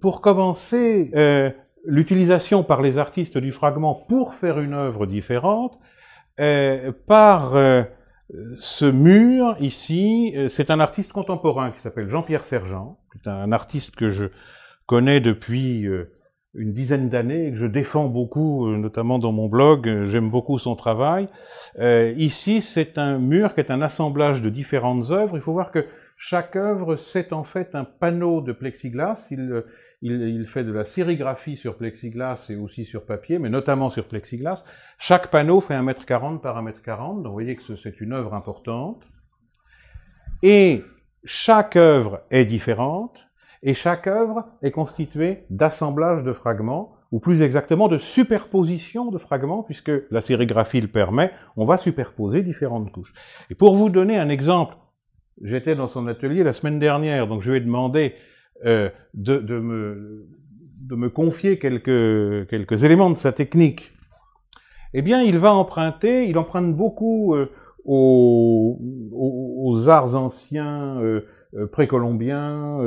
Pour commencer, euh, l'utilisation par les artistes du fragment pour faire une œuvre différente, euh, par euh, ce mur ici, c'est un artiste contemporain qui s'appelle Jean-Pierre Sergent, un artiste que je connais depuis une dizaine d'années et que je défends beaucoup, notamment dans mon blog, j'aime beaucoup son travail. ici, c'est un mur qui est un assemblage de différentes œuvres. Il faut voir que chaque œuvre, c'est en fait un panneau de plexiglas. Il, fait de la sérigraphie sur plexiglas et aussi sur papier, mais notamment sur plexiglas. Chaque panneau fait 1m40 par 1m40, donc vous voyez que c'est une œuvre importante. Et chaque œuvre est différente, et chaque œuvre est constituée d'assemblage de fragments, ou plus exactement de superposition de fragments, puisque la sérigraphie le permet, on va superposer différentes couches. Et pour vous donner un exemple J'étais dans son atelier la semaine dernière, donc je lui ai demandé euh, de, me, de, me, confier quelques, quelques, éléments de sa technique. Eh bien, il va emprunter, il emprunte beaucoup euh, aux, arts anciens euh, précolombiens,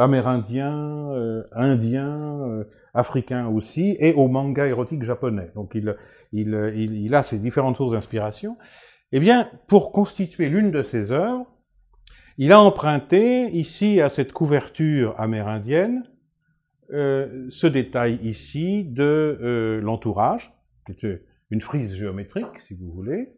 amérindiens, indiens, africains aussi, et au manga érotiques japonais. Donc il, il, il a ces différentes sources d'inspiration. Eh bien, pour constituer l'une de ses œuvres, il a emprunté ici à cette couverture amérindienne euh, ce détail ici de euh, l'entourage, qui était une frise géométrique, si vous voulez.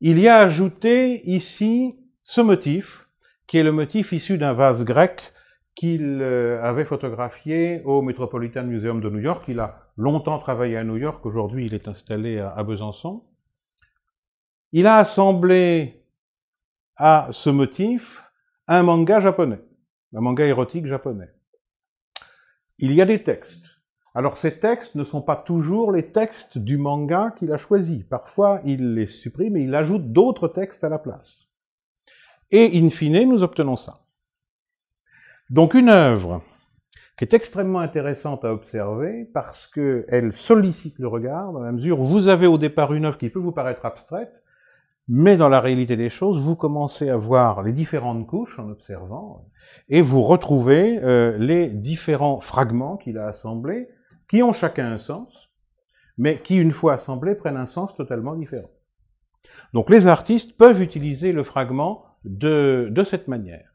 Il y a ajouté ici ce motif, qui est le motif issu d'un vase grec qu'il euh, avait photographié au Metropolitan Museum de New York. Il a longtemps travaillé à New York, aujourd'hui il est installé à Besançon. Il a assemblé à ce motif un manga japonais, un manga érotique japonais. Il y a des textes. Alors ces textes ne sont pas toujours les textes du manga qu'il a choisi. Parfois, il les supprime et il ajoute d'autres textes à la place. Et in fine, nous obtenons ça. Donc une œuvre qui est extrêmement intéressante à observer parce qu'elle sollicite le regard, dans la mesure où vous avez au départ une œuvre qui peut vous paraître abstraite, mais dans la réalité des choses, vous commencez à voir les différentes couches en observant, et vous retrouvez euh, les différents fragments qu'il a assemblés, qui ont chacun un sens, mais qui, une fois assemblés, prennent un sens totalement différent. Donc les artistes peuvent utiliser le fragment de, de cette manière.